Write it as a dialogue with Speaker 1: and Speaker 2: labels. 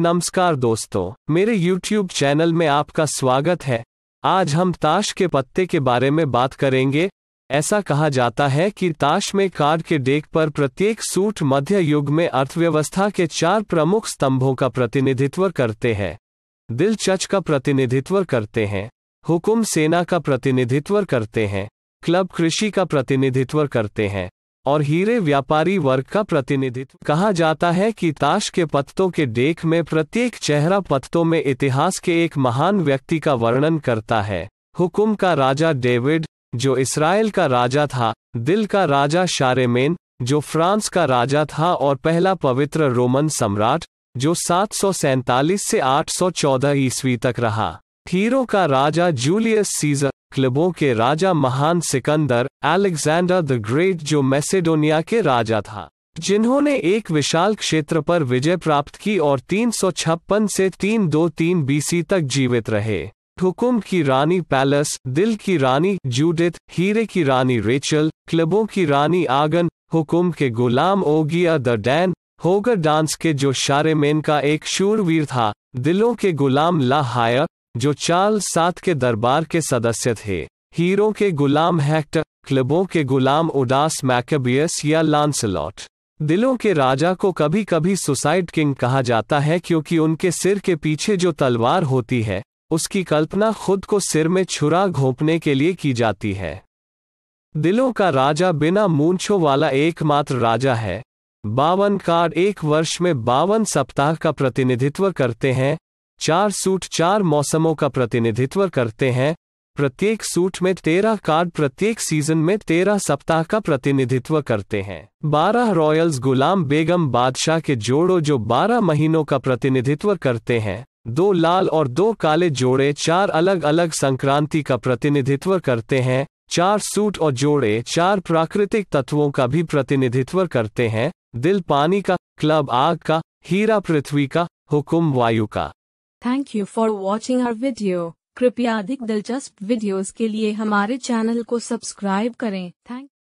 Speaker 1: नमस्कार दोस्तों मेरे YouTube चैनल में आपका स्वागत है आज हम ताश के पत्ते के बारे में बात करेंगे ऐसा कहा जाता है कि ताश में कार्ड के डेक पर प्रत्येक सूट मध्य युग में अर्थव्यवस्था के चार प्रमुख स्तंभों का प्रतिनिधित्व करते हैं दिलचच का प्रतिनिधित्व करते हैं हुकुम सेना का प्रतिनिधित्व करते हैं क्लब कृषि का प्रतिनिधित्व करते हैं और हीरे व्यापारी वर्ग का प्रतिनिधित्व कहा जाता है कि ताश के पत्तों के डेख में प्रत्येक चेहरा पत्तों में इतिहास के एक महान व्यक्ति का वर्णन करता है हुकुम का राजा डेविड जो इसराइल का राजा था दिल का राजा शारेमेन जो फ्रांस का राजा था और पहला पवित्र रोमन सम्राट जो सात से 814 ईस्वी तक रहा हीरो का राजा जूलियस सीजर क्लबों के राजा महान सिकंदर अलेक्जेंडर द ग्रेट जो मैसेडोनिया के राजा था जिन्होंने एक विशाल क्षेत्र पर विजय प्राप्त की और तीन से तीन दो तीन बीसी तक जीवित रहे हुकुम की रानी पैलेस दिल की रानी जूडिथ हीरे की रानी रेचल क्लबों की रानी आगन हुकुम के गुलाम ओगिया द डैन होगर डांस के जो शारेमेन का एक शूरवीर था दिलों के गुलाम ला हायर जो चार्ल सात के दरबार के सदस्य थे हीरो के गुलाम हैक्टर क्लबों के गुलाम उडास मैकेबियस या लांसलॉट दिलों के राजा को कभी कभी सुसाइड किंग कहा जाता है क्योंकि उनके सिर के पीछे जो तलवार होती है उसकी कल्पना खुद को सिर में छुरा घोंपने के लिए की जाती है दिलों का राजा बिना मूंछों वाला एकमात्र राजा है बावन कार्ड एक वर्ष में बावन सप्ताह का प्रतिनिधित्व करते हैं चार सूट चार मौसमों का प्रतिनिधित्व करते हैं प्रत्येक सूट में तेरह कार्ड प्रत्येक सीजन में तेरह सप्ताह का प्रतिनिधित्व करते हैं बारह रॉयल्स गुलाम बेगम बादशाह के जोड़ो जो बारह महीनों का प्रतिनिधित्व करते हैं दो लाल और दो काले जोड़े चार अलग अलग संक्रांति का प्रतिनिधित्व करते हैं चार सूट और जोड़े चार प्राकृतिक तत्वों का भी प्रतिनिधित्व करते हैं दिल पानी का क्लब आग का हीरा पृथ्वी का हुकुम वायु का thank you for watching our video कृपया अधिक दिलचस्प वीडियोस के लिए हमारे चैनल को सब्सक्राइब करें थैंक